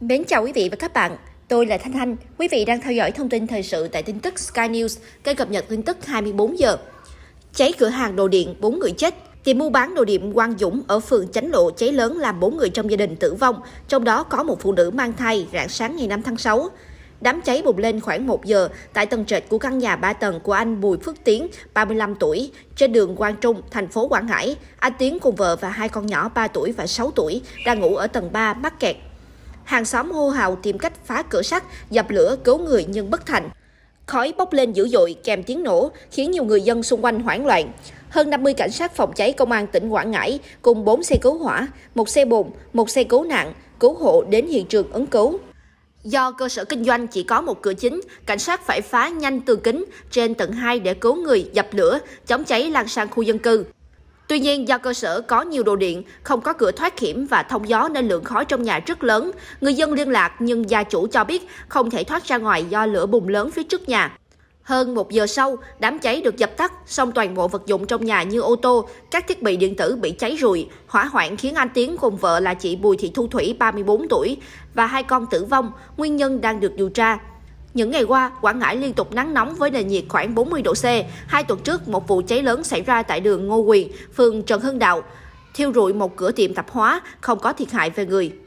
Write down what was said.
Mến chào quý vị và các bạn. Tôi là Thanh Thanh. Quý vị đang theo dõi thông tin thời sự tại tin tức Sky News, kênh cập nhật tin tức 24 giờ. Cháy cửa hàng đồ điện, 4 người chết. Tiệm mua bán đồ điện Quang Dũng ở phường Chánh Lộ cháy lớn làm 4 người trong gia đình tử vong, trong đó có một phụ nữ mang thai rạng sáng ngày 5 tháng 6. Đám cháy bùng lên khoảng 1 giờ tại tầng trệt của căn nhà 3 tầng của anh Bùi Phước Tiến, 35 tuổi, trên đường Quang Trung, thành phố Quảng Ngãi. Anh Tiến cùng vợ và hai con nhỏ 3 tuổi và 6 tuổi đang ngủ ở tầng 3 mắc kẹt Hàng xóm hô hào tìm cách phá cửa sắt, dập lửa cứu người nhưng bất thành. Khói bốc lên dữ dội kèm tiếng nổ khiến nhiều người dân xung quanh hoảng loạn. Hơn 50 cảnh sát phòng cháy công an tỉnh Quảng Ngãi cùng 4 xe cứu hỏa, một xe bồn, một xe cứu nạn, cứu hộ đến hiện trường ứng cứu. Do cơ sở kinh doanh chỉ có một cửa chính, cảnh sát phải phá nhanh tường kính trên tầng 2 để cứu người, dập lửa, chống cháy lan sang khu dân cư. Tuy nhiên, do cơ sở có nhiều đồ điện, không có cửa thoát hiểm và thông gió nên lượng khói trong nhà rất lớn. Người dân liên lạc nhưng gia chủ cho biết không thể thoát ra ngoài do lửa bùng lớn phía trước nhà. Hơn một giờ sau, đám cháy được dập tắt, song toàn bộ vật dụng trong nhà như ô tô, các thiết bị điện tử bị cháy rụi. Hỏa hoạn khiến anh Tiến cùng vợ là chị Bùi Thị Thu Thủy, 34 tuổi, và hai con tử vong, nguyên nhân đang được điều tra. Những ngày qua, Quảng Ngãi liên tục nắng nóng với nền nhiệt khoảng 40 độ C. Hai tuần trước, một vụ cháy lớn xảy ra tại đường Ngô Quyền, phường Trần Hưng Đạo, thiêu rụi một cửa tiệm tạp hóa, không có thiệt hại về người.